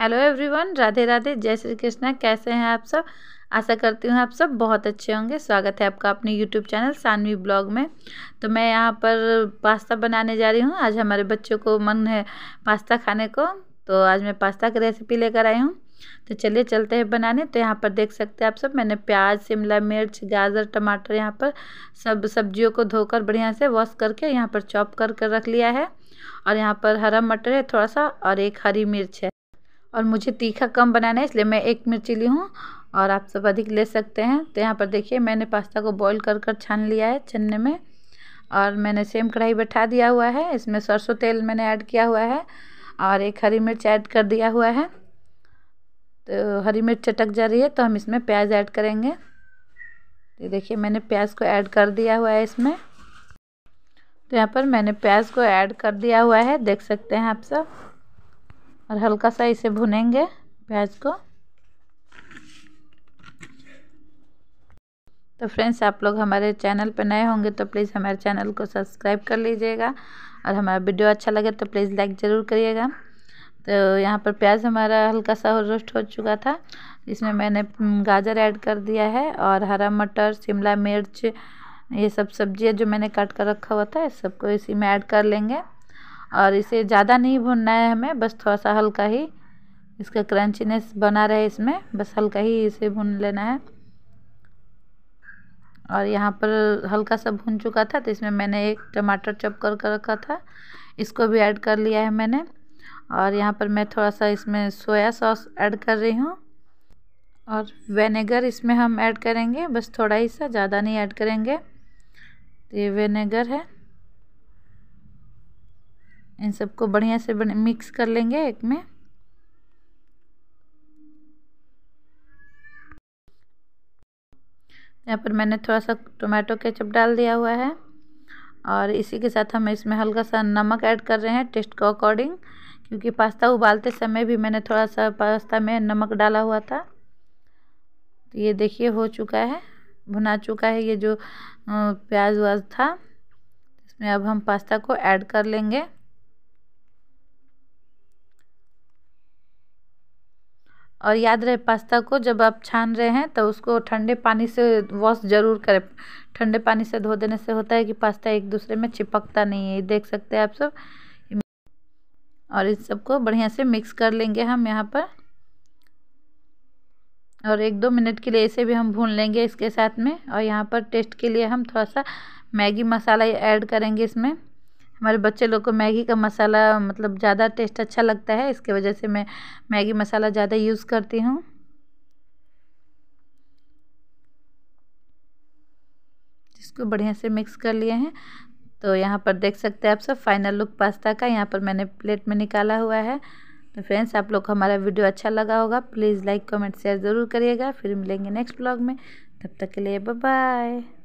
hello everyone Radhe Radhe जय श्री कृष्णा कैसे हैं आप सब आशा करती हूँ आप सब बहुत अच्छे होंगे स्वागत है आपका अपने यूट्यूब चैनल सानवी ब्लॉग में तो मैं यहाँ पर पास्ता बनाने जा रही हूँ आज हमारे बच्चों को मन है पास्ता खाने को तो आज मैं पास्ता की रेसिपी लेकर आई हूँ तो चलिए चलते हैं बनाने तो यहाँ पर देख सकते हैं आप सब मैंने प्याज शिमला मिर्च गाजर टमाटर यहाँ पर सब सब्जियों को धोकर बढ़िया से वॉश करके यहाँ पर चॉप कर कर रख लिया है और यहाँ पर हरा मटर है थोड़ा सा और एक हरी मिर्च है और मुझे तीखा कम बनाना है इसलिए मैं एक मिर्ची ली हूँ और आप सब अधिक ले सकते हैं तो यहाँ पर देखिए मैंने पास्ता को बॉईल कर कर छान लिया है छनने में और मैंने सेम कढ़ाई बैठा दिया हुआ है इसमें सरसों तेल मैंने ऐड किया हुआ है और एक हरी मिर्च ऐड कर दिया हुआ है तो हरी मिर्च चटक जा रही है तो हम इसमें प्याज ऐड करेंगे तो देखिए मैंने प्याज को ऐड कर दिया हुआ है इसमें तो यहाँ पर मैंने प्याज को ऐड कर दिया हुआ है देख सकते हैं आप सब और हल्का सा इसे भुनेंगे प्याज को तो फ्रेंड्स आप लोग हमारे चैनल पर नए होंगे तो प्लीज़ हमारे चैनल को सब्सक्राइब कर लीजिएगा और हमारा वीडियो अच्छा लगे तो प्लीज़ लाइक ज़रूर करिएगा तो यहाँ पर प्याज हमारा हल्का सा रोस्ट हो चुका था इसमें मैंने गाजर ऐड कर दिया है और हरा मटर शिमला मिर्च ये सब सब्जियाँ जो मैंने काट कर रखा हुआ था सबको इसी में ऐड कर लेंगे और इसे ज़्यादा नहीं भुनना है हमें बस थोड़ा सा हल्का ही इसका क्रंचीनेस बना रहे इसमें बस हल्का ही इसे भून लेना है और यहाँ पर हल्का सा भून चुका था तो इसमें मैंने एक टमाटर चप कर कर रखा था इसको भी ऐड कर लिया है मैंने और यहाँ पर मैं थोड़ा सा इसमें सोया सॉस ऐड कर रही हूँ और वेनेगर इसमें हम ऐड करेंगे बस थोड़ा ही सा ज़्यादा नहीं ऐड करेंगे तो ये वेनेगर है इन सबको बढ़िया से बने मिक्स कर लेंगे एक में यहाँ पर मैंने थोड़ा सा टोमेटो केचप डाल दिया हुआ है और इसी के साथ हम इसमें हल्का सा नमक ऐड कर रहे हैं टेस्ट के अकॉर्डिंग क्योंकि पास्ता उबालते समय भी मैंने थोड़ा सा पास्ता में नमक डाला हुआ था तो ये देखिए हो चुका है भुना चुका है ये जो प्याज व्याज था इसमें अब हम पास्ता को ऐड कर लेंगे और याद रहे पास्ता को जब आप छान रहे हैं तो उसको ठंडे पानी से वॉश ज़रूर करें ठंडे पानी से धो देने से होता है कि पास्ता एक दूसरे में चिपकता नहीं है देख सकते हैं आप सब और इस सबको बढ़िया से मिक्स कर लेंगे हम यहाँ पर और एक दो मिनट के लिए इसे भी हम भून लेंगे इसके साथ में और यहाँ पर टेस्ट के लिए हम थोड़ा सा मैगी मसाला ऐड करेंगे इसमें हमारे बच्चे लोग को मैगी का मसाला मतलब ज़्यादा टेस्ट अच्छा लगता है इसके वजह से मैं मैगी मसाला ज़्यादा यूज़ करती हूँ इसको बढ़िया से मिक्स कर लिए हैं तो यहाँ पर देख सकते हैं आप सब फाइनल लुक पास्ता का यहाँ पर मैंने प्लेट में निकाला हुआ है तो फ्रेंड्स आप लोग को हमारा वीडियो अच्छा लगा होगा प्लीज़ लाइक कमेंट शेयर ज़रूर करिएगा फिर मिलेंगे नेक्स्ट ब्लॉग में तब तक के लिए बाय